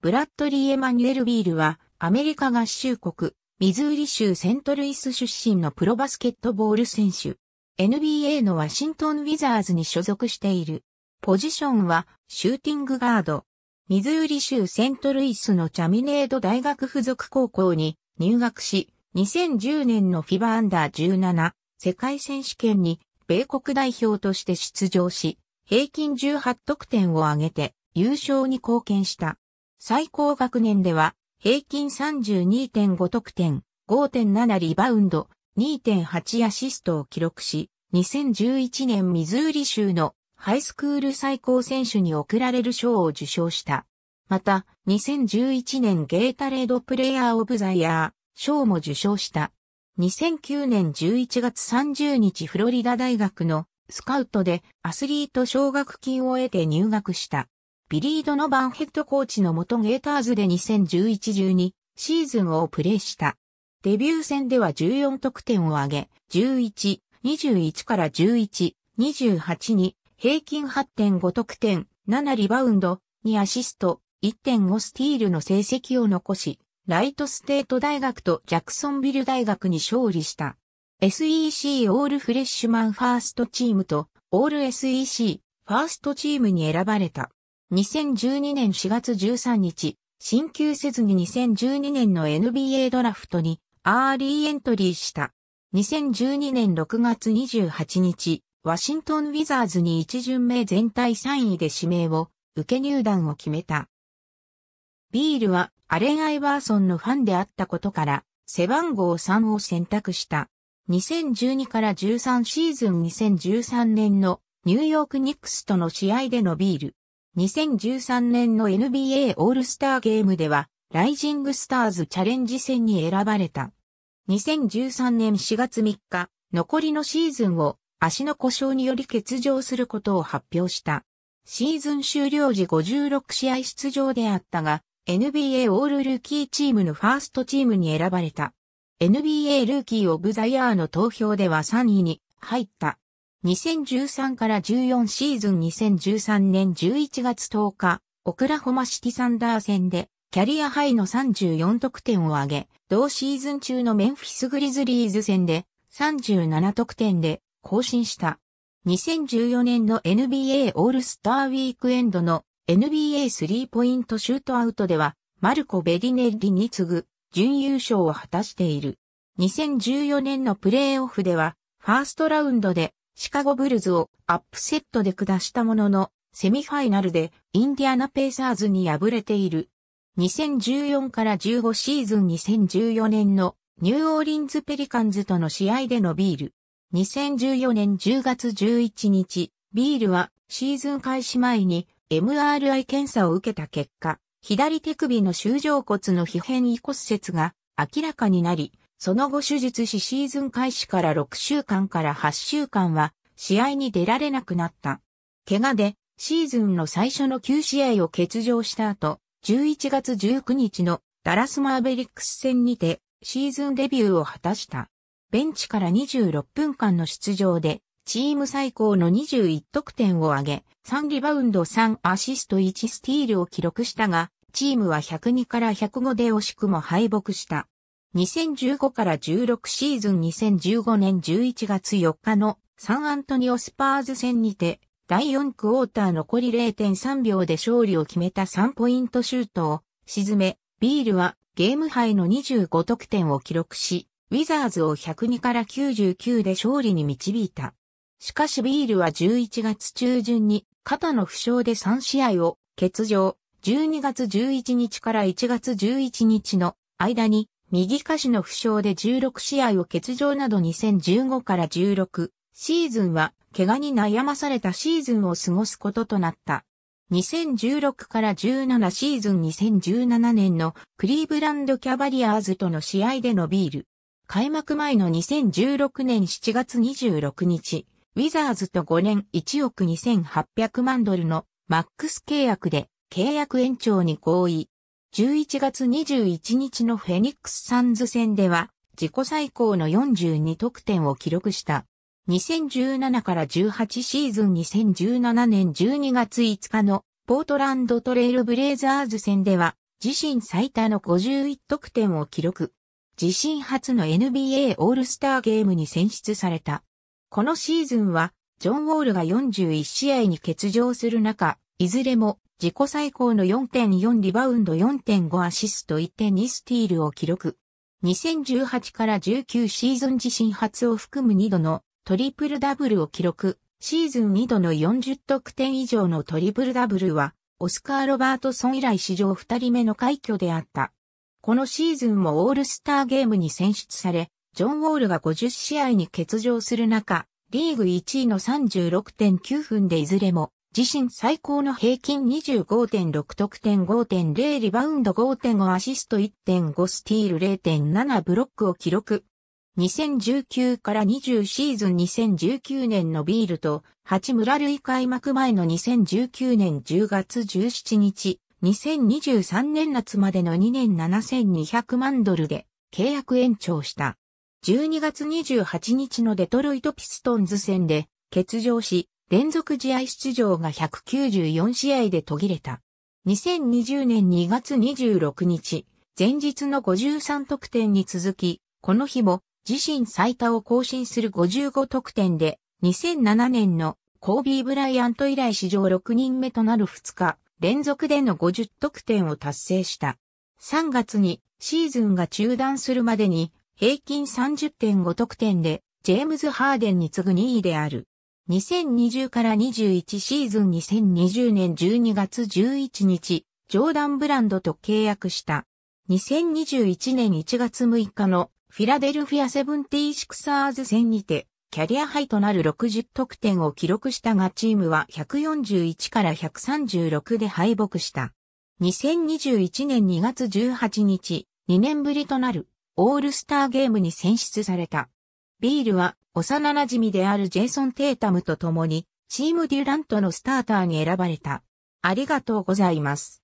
ブラッドリー・エマニュエル・ビールは、アメリカ合衆国、ミズーリ州セントルイス出身のプロバスケットボール選手。NBA のワシントン・ウィザーズに所属している。ポジションは、シューティングガード。ミズーリ州セントルイスのチャミネード大学附属高校に入学し、2010年のフィバアンダー17世界選手権に米国代表として出場し、平均18得点を挙げて優勝に貢献した。最高学年では、平均32.5得点、5.7リバウンド、2.8アシストを記録し、2011年ミズーリ州のハイスクール最高選手に贈られる賞を受賞した。また、2011年ゲータレードプレイヤーオブザイヤー賞も受賞した。2009年11月30日フロリダ大学のスカウトでアスリート奨学金を得て入学した。ビリー・ドノバンヘッドコーチの元ゲーターズで2011-12シーズンをプレーした。デビュー戦では14得点を挙げ、11、21から11、28に平均8.5得点、7リバウンド、2アシスト、1.5スティールの成績を残し、ライトステート大学とジャクソンビル大学に勝利した。SEC オールフレッシュマンファーストチームとオール SEC ファーストチームに選ばれた。2012年4月13日、進級せずに2012年の NBA ドラフトにアーリーエントリーした。2012年6月28日、ワシントン・ウィザーズに一巡目全体3位で指名を受け入団を決めた。ビールはアレン・アイバーソンのファンであったことから、背番号3を選択した。2012から13シーズン2013年のニューヨークニックスとの試合でのビール、2013年の NBA オールスターゲームでは、ライジングスターズチャレンジ戦に選ばれた。2013年4月3日、残りのシーズンを足の故障により欠場することを発表した。シーズン終了時56試合出場であったが、NBA オールルーキーチームのファーストチームに選ばれた。NBA ルーキーオブザイヤーの投票では3位に入った。2013から14シーズン2013年11月10日、オクラホマシティサンダー戦で、キャリアハイの34得点を挙げ、同シーズン中のメンフィスグリズリーズ戦で37得点で更新した。2014年の NBA オールスターウィークエンドの NBA スリーポイントシュートアウトでは、マルコ・ベディネッリに次ぐ準優勝を果たしている。2014年のプレーオフでは、ファーストラウンドでシカゴブルズをアップセットで下したものの、セミファイナルでインディアナペーサーズに敗れている。2014から15シーズン2014年のニューオーリンズペリカンズとの試合でのビール。2014年10月11日、ビールはシーズン開始前に MRI 検査を受けた結果、左手首の修上骨の皮変異骨折が明らかになり、その後手術しシーズン開始から6週間から8週間は試合に出られなくなった。怪我でシーズンの最初の9試合を欠場した後、11月19日のダラスマーベリックス戦にてシーズンデビューを果たした。ベンチから26分間の出場でチーム最高の21得点を挙げ、3リバウンド3アシスト1スティールを記録したが、チームは102から105で惜しくも敗北した。2015から16シーズン2015年11月4日のサンアントニオスパーズ戦にて、第4クォーター残り0.3秒で勝利を決めた3ポイントシュートを沈め、ビールはゲーム杯の25得点を記録し、ウィザーズを102から99で勝利に導いた。しかしビールは11月中旬に肩の負傷で3試合を欠場、12月11日から1月11日の間に右下肢の負傷で16試合を欠場など2015から16シーズンは怪我に悩まされたシーズンを過ごすこととなった。2016から17シーズン2017年のクリーブランドキャバリアーズとの試合でのビール。開幕前の2016年7月26日、ウィザーズと5年1億2800万ドルのマックス契約で契約延長に合意。11月21日のフェニックスサンズ戦では、自己最高の42得点を記録した。2017から18シーズン2017年12月5日のポートランドトレイルブレイザーズ戦では自身最多の51得点を記録。自身初の NBA オールスターゲームに選出された。このシーズンはジョン・ウォールが41試合に欠場する中、いずれも自己最高の4.4リバウンド4.5アシスト1.2スティールを記録。2018から19シーズン自身初を含む2度のトリプルダブルを記録。シーズン2度の40得点以上のトリプルダブルは、オスカー・ロバートソン以来史上2人目の快挙であった。このシーズンもオールスターゲームに選出され、ジョン・ウォールが50試合に欠場する中、リーグ1位の36.9分でいずれも自身最高の平均25.6得点5.0リバウンド5.5アシスト1.5スティール0.7ブロックを記録。2019から20シーズン2019年のビールと、八村塁開幕前の2019年10月17日、2023年夏までの2年7200万ドルで契約延長した。12月28日のデトロイトピストンズ戦で欠場し、連続試合出場が194試合で途切れた。2020年2月26日、前日の53得点に続き、この日も自身最多を更新する55得点で、2007年のコービー・ブライアント以来史上6人目となる2日連続での50得点を達成した。3月にシーズンが中断するまでに平均30.5得点でジェームズ・ハーデンに次ぐ2位である。2020から21シーズン2020年12月11日、ジョーダンブランドと契約した。2021年1月6日のフィラデルフィアセブンティシクサーズ戦にて、キャリアハイとなる60得点を記録したがチームは141から136で敗北した。2021年2月18日、2年ぶりとなるオールスターゲームに選出された。ビールは幼馴染であるジェイソン・テータムと共にチームデュラントのスターターに選ばれた。ありがとうございます。